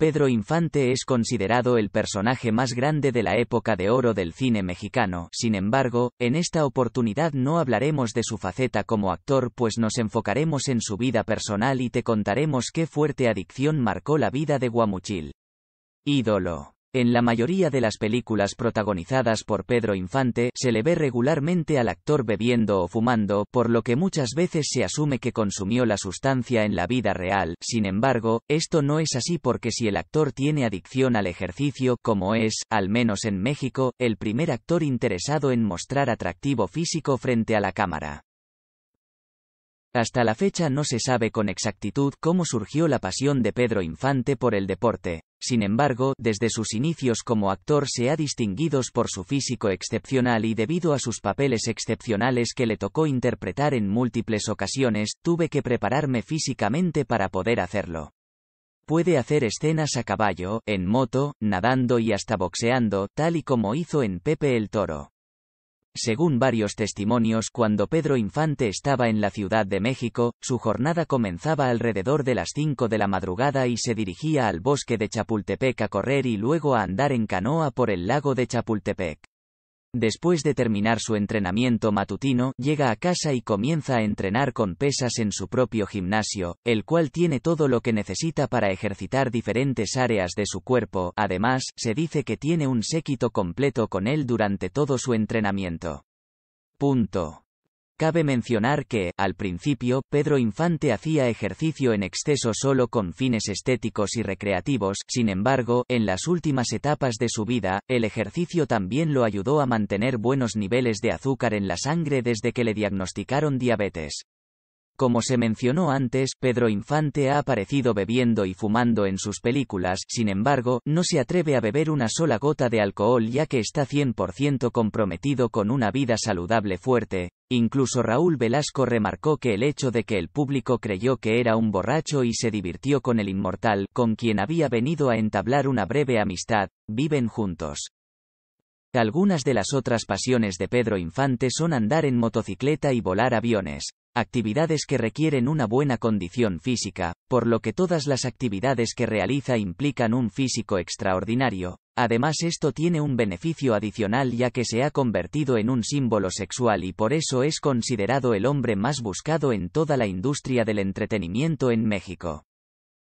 Pedro Infante es considerado el personaje más grande de la época de oro del cine mexicano, sin embargo, en esta oportunidad no hablaremos de su faceta como actor pues nos enfocaremos en su vida personal y te contaremos qué fuerte adicción marcó la vida de Guamuchil. Ídolo. En la mayoría de las películas protagonizadas por Pedro Infante, se le ve regularmente al actor bebiendo o fumando, por lo que muchas veces se asume que consumió la sustancia en la vida real. Sin embargo, esto no es así porque si el actor tiene adicción al ejercicio, como es, al menos en México, el primer actor interesado en mostrar atractivo físico frente a la cámara. Hasta la fecha no se sabe con exactitud cómo surgió la pasión de Pedro Infante por el deporte. Sin embargo, desde sus inicios como actor se ha distinguido por su físico excepcional y debido a sus papeles excepcionales que le tocó interpretar en múltiples ocasiones, tuve que prepararme físicamente para poder hacerlo. Puede hacer escenas a caballo, en moto, nadando y hasta boxeando, tal y como hizo en Pepe el Toro. Según varios testimonios, cuando Pedro Infante estaba en la Ciudad de México, su jornada comenzaba alrededor de las 5 de la madrugada y se dirigía al bosque de Chapultepec a correr y luego a andar en canoa por el lago de Chapultepec. Después de terminar su entrenamiento matutino, llega a casa y comienza a entrenar con pesas en su propio gimnasio, el cual tiene todo lo que necesita para ejercitar diferentes áreas de su cuerpo, además, se dice que tiene un séquito completo con él durante todo su entrenamiento. Punto. Cabe mencionar que, al principio, Pedro Infante hacía ejercicio en exceso solo con fines estéticos y recreativos, sin embargo, en las últimas etapas de su vida, el ejercicio también lo ayudó a mantener buenos niveles de azúcar en la sangre desde que le diagnosticaron diabetes. Como se mencionó antes, Pedro Infante ha aparecido bebiendo y fumando en sus películas, sin embargo, no se atreve a beber una sola gota de alcohol ya que está 100% comprometido con una vida saludable fuerte. Incluso Raúl Velasco remarcó que el hecho de que el público creyó que era un borracho y se divirtió con el inmortal, con quien había venido a entablar una breve amistad, viven juntos. Algunas de las otras pasiones de Pedro Infante son andar en motocicleta y volar aviones actividades que requieren una buena condición física, por lo que todas las actividades que realiza implican un físico extraordinario. Además esto tiene un beneficio adicional ya que se ha convertido en un símbolo sexual y por eso es considerado el hombre más buscado en toda la industria del entretenimiento en México.